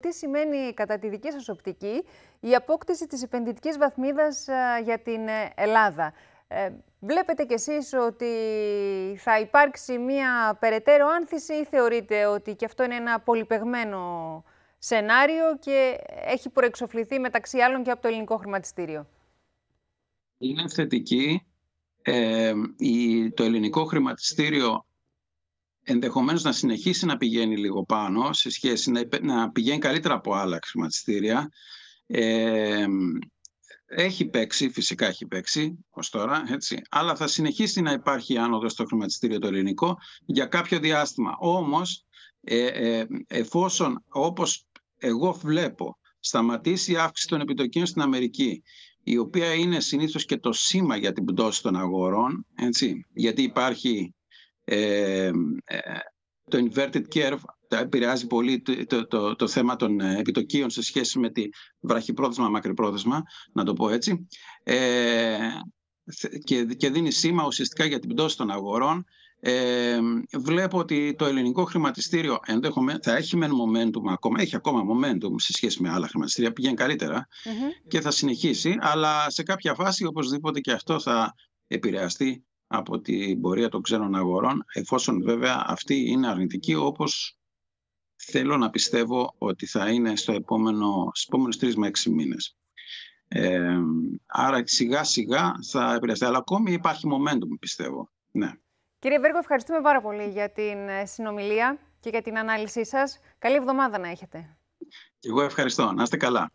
Τι σημαίνει κατά τη δική σας οπτική η απόκτηση της επενδυτικής βαθμίδας ε, για την ε, Ελλάδα. Ε, βλέπετε κι εσείς ότι θα υπάρξει μία περαιτέρω άνθηση ή θεωρείτε ότι και αυτό είναι ένα πολυπεγμένο σενάριο και έχει προεξοφληθεί μεταξύ άλλων και από το ελληνικό χρηματιστήριο. Είναι θετική. Ε, η, το ελληνικό χρηματιστήριο ενδεχομένως να συνεχίσει να πηγαίνει λίγο πάνω σε σχέση να, να πηγαίνει καλύτερα από άλλα χρηματιστήρια. Ε, έχει παίξει, φυσικά έχει παίξει ως τώρα, έτσι, αλλά θα συνεχίσει να υπάρχει άνοδος στο χρηματιστήριο το ελληνικό για κάποιο διάστημα. Όμως, ε, ε, εφόσον όπως εγώ βλέπω σταματήσει η αύξηση των επιτοκίων στην Αμερική, η οποία είναι συνήθως και το σήμα για την πτώση των αγορών, έτσι, γιατί υπάρχει ε, το inverted curve επηρεάζει πολύ το, το, το, θέμα των ε, επιτοκίων σε σχέση με τη βραχυπρόθεσμα, μακρυπρόθεσμα, να το πω έτσι. Ε, και, και δίνει σήμα ουσιαστικά για την πτώση των αγορών. Ε, βλέπω ότι το ελληνικό χρηματιστήριο θα έχει μεν momentum ακόμα, έχει ακόμα momentum σε σχέση με άλλα χρηματιστήρια, πηγαίνει και θα συνεχίσει, αλλά σε κάποια φάση οπωσδήποτε και αυτό θα επηρεαστεί από την πορεία των ξένων αγορών, εφόσον βέβαια αυτή είναι αρνητική, όπως θέλω να πιστεύω ότι θα είναι στο επόμενο, στις επόμενες με έξι μήνες. Ε, άρα σιγά σιγά θα επηρεαστεί, αλλά ακόμη υπάρχει momentum πιστεύω. Ναι. Κύριε Βέργο, ευχαριστούμε πάρα πολύ για την ε, συνομιλία και για την ανάλυση σας. Καλή εβδομάδα να έχετε. Εγώ ευχαριστώ. Να είστε καλά.